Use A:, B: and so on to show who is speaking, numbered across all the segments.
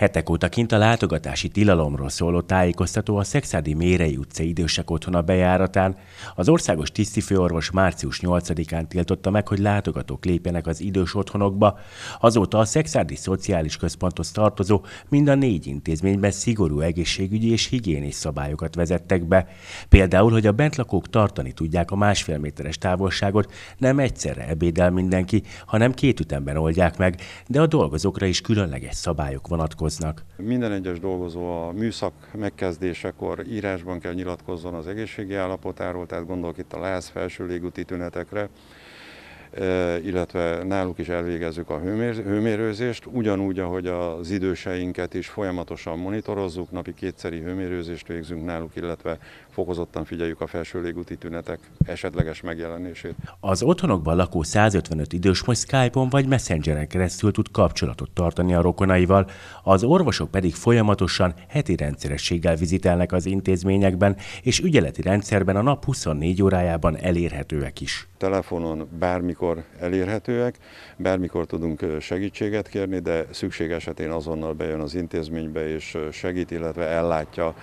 A: Hetek óta kint a látogatási tilalomról szóló tájékoztató a Szexádi Mérei utca idősek otthona bejáratán az országos tisztifőorvos március 8-án tiltotta meg, hogy látogatók lépjenek az idős otthonokba. Azóta a Szexádi Szociális Központhoz tartozó mind a négy intézményben szigorú egészségügyi és higiénis szabályokat vezettek be. Például, hogy a bentlakók tartani tudják a másfél méteres távolságot, nem egyszerre ebédel mindenki, hanem két ütemben oldják meg, de a dolgozókra is különleges szabályok vonatkoznak dolgoznak.
B: Minden egyes dolgozó a műszak megkezdésekor írásban kell nyilatkozzon az egészségi állapotáról, tehát gondolok itt a láz felső légúti tünetekre, illetve náluk is elvégezzük a hőmérőzést, ugyanúgy, ahogy az időseinket is folyamatosan monitorozzuk, napi kétszeri hőmérőzést végzünk náluk, illetve fokozottan figyeljük a felső légúti tünetek esetleges megjelenését.
A: Az otthonokban lakó 155 idős most Skype-on vagy Messengeren keresztül tud kapcsolatot tartani a rokonaival, az orvosok pedig folyamatosan heti rendszerességgel vizitelnek az intézményekben, és ügyeleti rendszerben a nap 24 órájában elérhetőek is.
B: Telefonon bármikor bármikor elérhetőek, bármikor tudunk segítséget kérni, de szükség esetén azonnal bejön az intézménybe és segít, illetve ellátja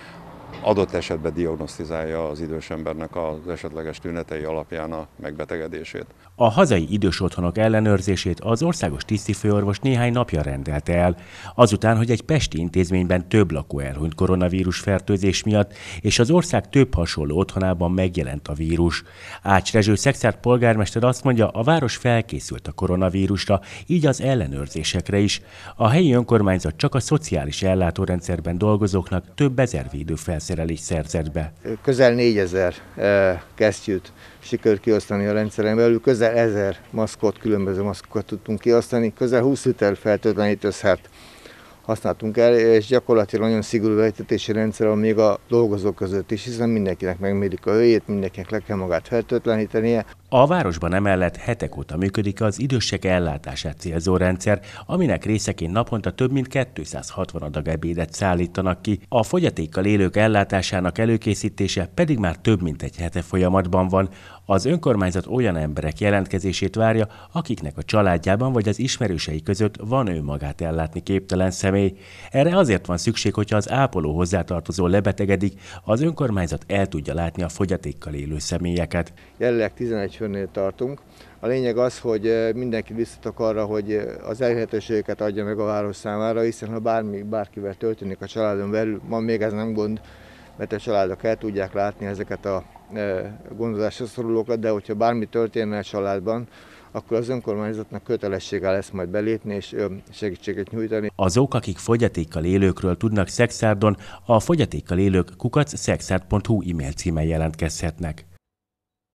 B: adott esetben diagnosztizálja az idős embernek az esetleges tünetei alapján a megbetegedését.
A: A hazai idős otthonok ellenőrzését az országos tisztifőorvos néhány napja rendelte el, azután, hogy egy pesti intézményben több lakó elhunyt koronavírus fertőzés miatt, és az ország több hasonló otthonában megjelent a vírus. Ács Rezső Szexárt polgármester azt mondja, a város felkészült a koronavírusra, így az ellenőrzésekre is. A helyi önkormányzat csak a szociális ellátórendszerben dolgozóknak több ezer fel felszerelés szerzett be?
C: Közel 4000 eh, kesztyűt sikerült kiosztani a rendszeren belül, közel 1000 maszkot, különböző maszkokat tudtunk kiosztani, közel 20 liter feltöltlenítőszert használtunk el, és gyakorlatilag nagyon szigorú vejtetési rendszer van még a dolgozók között is, hiszen mindenkinek megmérik a hőjét, mindenkinek le kell magát feltöltlenítenie.
A: A városban emellett hetek óta működik az idősek ellátását célzó rendszer, aminek részeként naponta több mint 260 adag ebédet szállítanak ki. A fogyatékkal élők ellátásának előkészítése pedig már több mint egy hete folyamatban van. Az önkormányzat olyan emberek jelentkezését várja, akiknek a családjában vagy az ismerősei között van ő magát ellátni képtelen személy. Erre azért van szükség, hogyha az ápoló hozzátartozó lebetegedik, az önkormányzat el tudja látni a fogyatékkal élő személyeket.
C: Jelenleg 11 csörnél tartunk. A lényeg az, hogy mindenki biztatok arra, hogy az elérhetőségeket adja meg a város számára, hiszen ha bármi, bárkivel történik a családon belül, ma még ez nem gond, mert a családok el tudják látni ezeket a gondozásra szorulókat, de hogyha bármi történne a családban, akkor az önkormányzatnak kötelessége lesz majd belépni és segítséget nyújtani.
A: Azok, akik fogyatékkal élőkről tudnak Szexárdon, a fogyatékkal élők kukac szexárd.hu e-mail címen jelentkezhetnek.